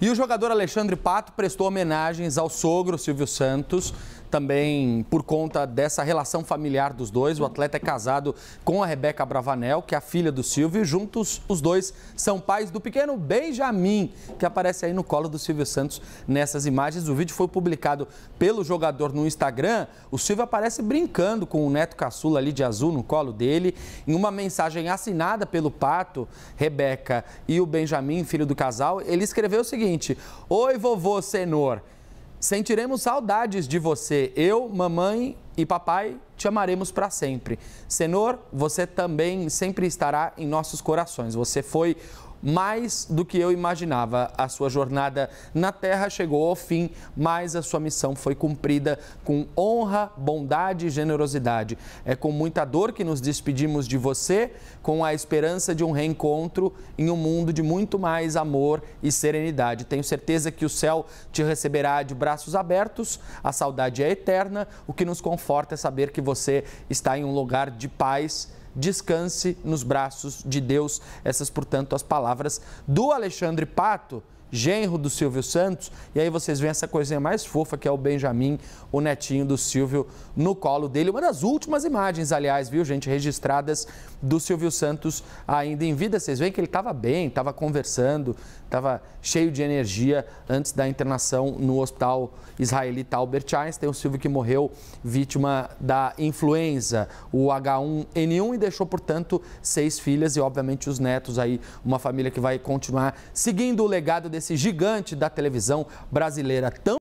E o jogador Alexandre Pato prestou homenagens ao sogro Silvio Santos também por conta dessa relação familiar dos dois. O atleta é casado com a Rebeca Bravanel, que é a filha do Silvio, e juntos os dois são pais do pequeno Benjamin, que aparece aí no colo do Silvio Santos nessas imagens. O vídeo foi publicado pelo jogador no Instagram. O Silvio aparece brincando com o neto caçula ali de azul no colo dele. Em uma mensagem assinada pelo Pato, Rebeca e o Benjamin, filho do casal, ele escreveu o seguinte: Oi, vovô Senor. Sentiremos saudades de você. Eu, mamãe e papai te amaremos para sempre. Senhor, você também sempre estará em nossos corações. Você foi mais do que eu imaginava. A sua jornada na Terra chegou ao fim, mas a sua missão foi cumprida com honra, bondade e generosidade. É com muita dor que nos despedimos de você, com a esperança de um reencontro em um mundo de muito mais amor e serenidade. Tenho certeza que o céu te receberá de braços abertos, a saudade é eterna, o que nos conforta é saber que você está em um lugar de paz descanse nos braços de Deus. Essas, portanto, as palavras do Alexandre Pato genro do Silvio Santos, e aí vocês veem essa coisinha mais fofa que é o Benjamin, o netinho do Silvio, no colo dele. Uma das últimas imagens, aliás, viu, gente, registradas do Silvio Santos ainda em vida. Vocês veem que ele estava bem, estava conversando, estava cheio de energia antes da internação no hospital israelita Albert Einstein. O Silvio que morreu vítima da influenza, o H1N1, e deixou, portanto, seis filhas e, obviamente, os netos aí, uma família que vai continuar seguindo o legado desse desse gigante da televisão brasileira tão